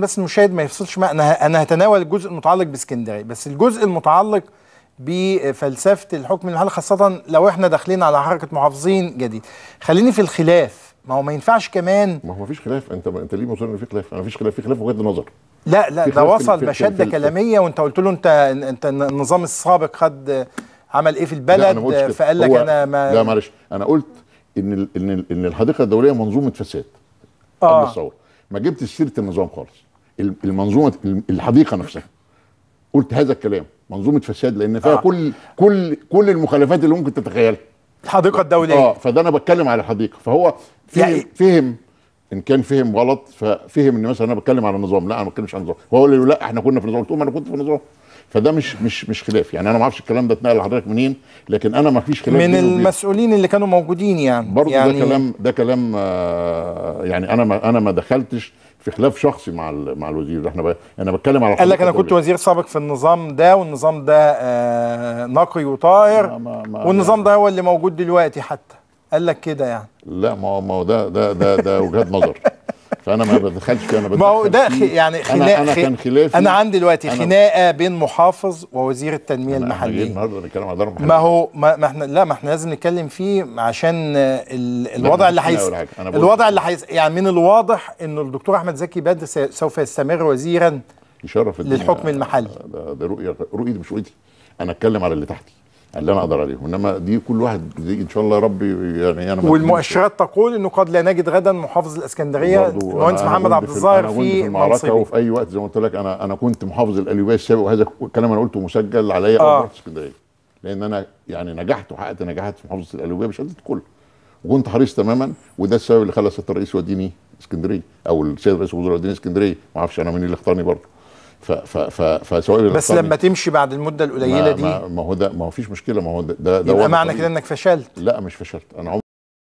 بس المشاهد ما يفصلش ما انا هتناول الجزء المتعلق باسكندريه بس الجزء المتعلق بفلسفه الحكم المحلي خاصه لو احنا داخلين على حركه محافظين جديد خليني في الخلاف ما هو ما ينفعش كمان ما هو ما فيش خلاف انت ما انت ليه مصر ان في خلاف ما فيش خلاف في خلاف وجهه نظر لا لا ده وصل بشده كلاميه وانت قلت له انت انت النظام السابق خد عمل ايه في البلد فقال لك انا ما لا معلش انا قلت ان ان ان الحديقه الدوليه منظومه فساد آه. قبل الثوره ما جبتش سيره النظام خالص المنظومه الحديقه نفسها قلت هذا الكلام منظومه فساد لان فيها آه. كل كل كل المخالفات اللي ممكن تتخيلها الحديقه الدوليه اه فده انا بتكلم على الحديقه فهو فهم يعني... فهم ان كان فهم غلط ففهم ان مثلا انا بتكلم على النظام لا انا ما بتكلمش عن النظام هو يقول له لا احنا كنا في نظام قلت له ما انا كنت في نظام فده مش مش مش خلاف يعني انا ما اعرفش الكلام ده اتنقل لحضرتك منين لكن انا ما فيش خلاف من المسؤولين اللي كانوا موجودين يعني برضه يعني ده كلام ده كلام آه يعني انا ما انا ما دخلتش في خلاف شخصي مع مع الوزير احنا انا بتكلم على قال لك انا كنت وزير سابق في النظام ده والنظام ده آه نقي وطاهر والنظام ده هو اللي موجود دلوقتي حتى قال لك كده يعني لا ما هو ده ده ده, ده وجهات نظر فانا ما بدخلش فيه انا ما هو ده يعني خناقه انا, خ... كان خلافي انا عندي دلوقتي خناقه بين محافظ ووزير التنميه المحليه النهارده نتكلم على دار ما هو ما, احنا لا ما احنا لازم نتكلم فيه عشان ال... الوضع اللي حيس... الوضع اللي حيس... يعني من الواضح ان الدكتور احمد زكي س... سوف يستمر وزيرا يشرف للحكم المحلي ده, ده رؤيه رؤيتي مش رؤيتي انا اتكلم على اللي تحتي اللي انا اقدر عليهم انما دي كل واحد دي ان شاء الله ربي يعني انا والمؤشرات تقول انه قد لا نجد غدا محافظ الاسكندريه المهندس محمد عبد الظاهر في, في المعركه وفي اي وقت زي ما قلت لك انا انا كنت محافظ الاليوبيه السابق وهذا الكلام انا قلته مسجل عليا آه. في اسكندريه لان انا يعني نجحت وحققت نجاحات في محافظه القليوبيه بشهاده كله وكنت حريص تماما وده السبب اللي خلى سياده الرئيس وديني اسكندريه او السيد رئيس الوزراء وديني اسكندريه ما اعرفش انا مين اللي اختارني برضه ف ف ف بس لما تمشي بعد المده القليله دي ما هو ده ما هو فيش مشكله ما هو ده ده, ده يبقى معنى كده انك فشلت لا مش فشلت انا